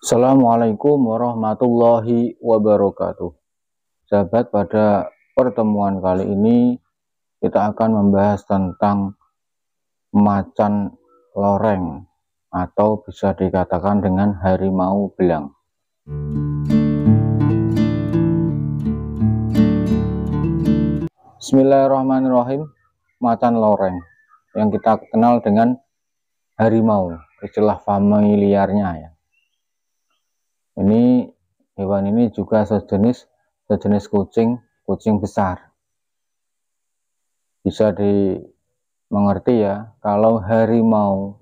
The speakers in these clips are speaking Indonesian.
Assalamualaikum warahmatullahi wabarakatuh. Sahabat, pada pertemuan kali ini kita akan membahas tentang macan loreng atau bisa dikatakan dengan harimau belang. Bismillahirrahmanirrahim. Macan loreng yang kita kenal dengan harimau, istilah familiarnya ya ini hewan ini juga sejenis sejenis kucing kucing besar bisa dimengerti ya kalau harimau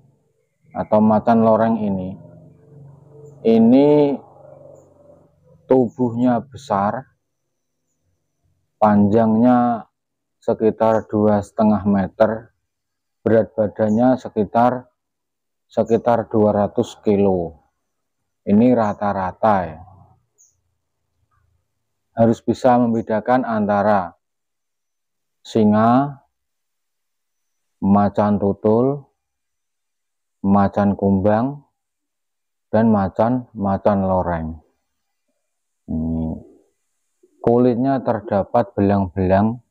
atau macan loreng ini ini tubuhnya besar panjangnya sekitar dua setengah meter berat badannya sekitar sekitar 200 kilo ini rata-rata ya. Harus bisa membedakan antara singa, macan tutul, macan kumbang, dan macan-macan loreng. Hmm. Kulitnya terdapat belang-belang,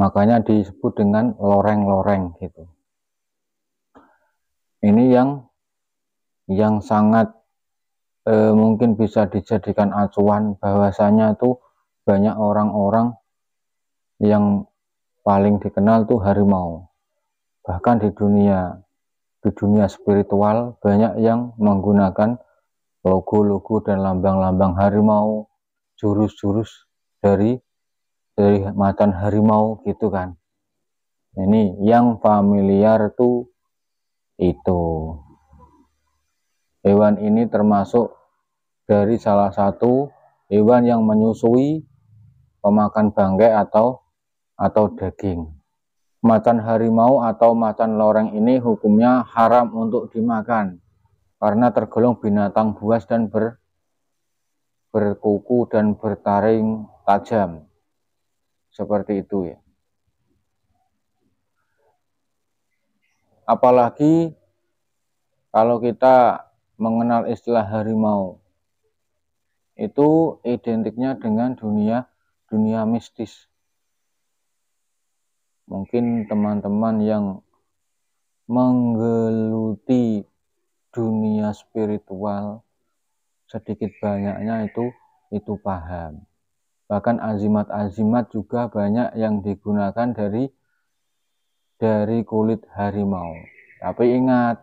makanya disebut dengan loreng-loreng gitu. Ini yang yang sangat e, mungkin bisa dijadikan acuan bahwasanya tuh banyak orang-orang yang paling dikenal tuh harimau. Bahkan di dunia di dunia spiritual banyak yang menggunakan logo-logo dan lambang-lambang harimau, jurus-jurus dari dari macan harimau gitu kan. Ini yang familiar tuh itu. Hewan ini termasuk dari salah satu hewan yang menyusui pemakan bangkai atau atau daging. Macan harimau atau macan loreng ini hukumnya haram untuk dimakan karena tergolong binatang buas dan ber, berkuku dan bertaring tajam. Seperti itu ya. Apalagi kalau kita mengenal istilah harimau itu identiknya dengan dunia dunia mistis. Mungkin teman-teman yang menggeluti dunia spiritual sedikit banyaknya itu itu paham. Bahkan azimat-azimat juga banyak yang digunakan dari dari kulit harimau. Tapi ingat,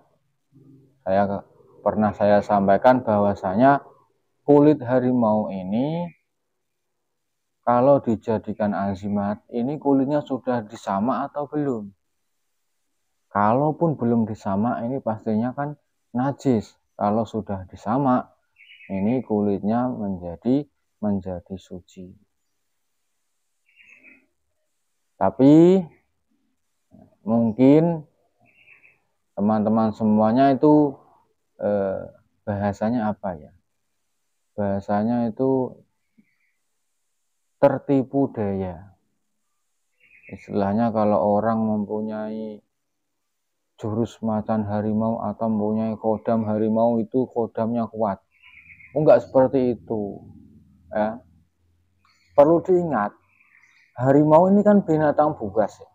saya pernah saya sampaikan bahwasanya kulit harimau ini kalau dijadikan azimat ini kulitnya sudah disama atau belum kalaupun belum disama ini pastinya kan najis kalau sudah disama ini kulitnya menjadi menjadi suci tapi mungkin teman-teman semuanya itu eh, bahasanya apa ya? Bahasanya itu tertipu daya. Istilahnya kalau orang mempunyai jurus macan harimau atau mempunyai kodam harimau itu kodamnya kuat. Enggak oh, seperti itu. Ya. Perlu diingat, harimau ini kan binatang bugas. Ya.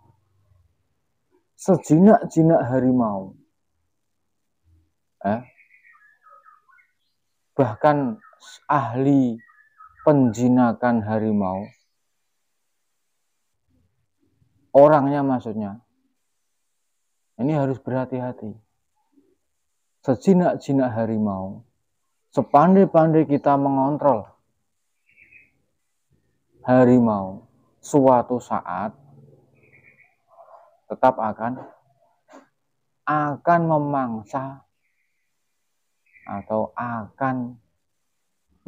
Sejinak-jinak harimau eh, bahkan ahli penjinakan harimau orangnya maksudnya ini harus berhati-hati sejinak-jinak harimau sepandai-pandai kita mengontrol harimau suatu saat tetap akan akan memangsa atau akan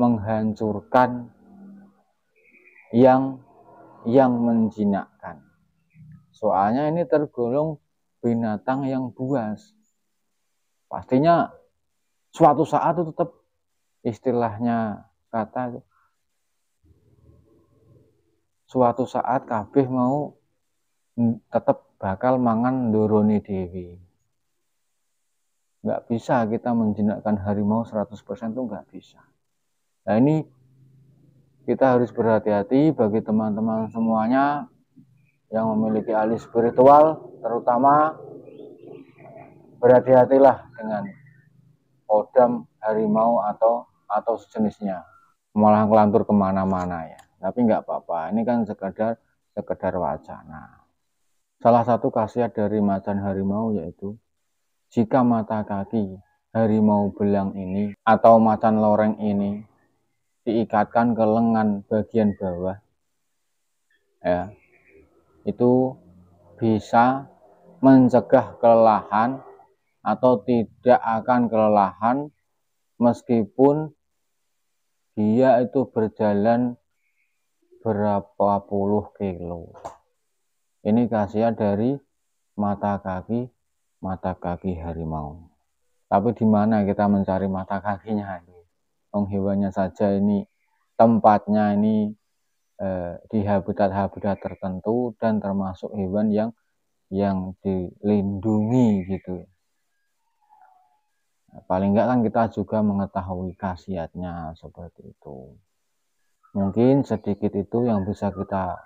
menghancurkan yang yang menjinakkan. Soalnya ini tergolong binatang yang buas. Pastinya suatu saat itu tetap istilahnya kata suatu saat kabeh mau tetap bakal mangan dorone dewi nggak bisa kita menjinakkan harimau 100% itu nggak bisa nah ini kita harus berhati-hati bagi teman-teman semuanya yang memiliki alis spiritual terutama berhati-hatilah dengan kodam harimau atau atau sejenisnya malah ngelantur kemana-mana ya tapi nggak apa-apa ini kan sekedar sekedar wacana salah satu khasiat dari macan harimau yaitu jika mata kaki harimau belang ini atau macan loreng ini diikatkan ke lengan bagian bawah, ya, itu bisa mencegah kelelahan atau tidak akan kelelahan meskipun dia itu berjalan berapa puluh kilo. Ini kasihan dari mata kaki mata kaki harimau. Tapi di mana kita mencari mata kakinya? Tong hewannya saja ini tempatnya ini eh, di habitat-habitat tertentu dan termasuk hewan yang yang dilindungi gitu. Paling enggak kan kita juga mengetahui khasiatnya seperti itu. Mungkin sedikit itu yang bisa kita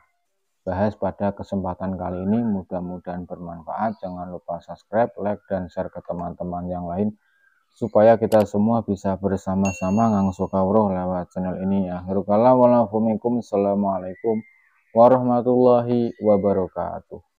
bahas pada kesempatan kali ini. Mudah-mudahan bermanfaat. Jangan lupa subscribe, like, dan share ke teman-teman yang lain supaya kita semua bisa bersama-sama ngangsu kawruh lewat channel ini. Akhirul kalam, Assalamualaikum warahmatullahi wabarakatuh.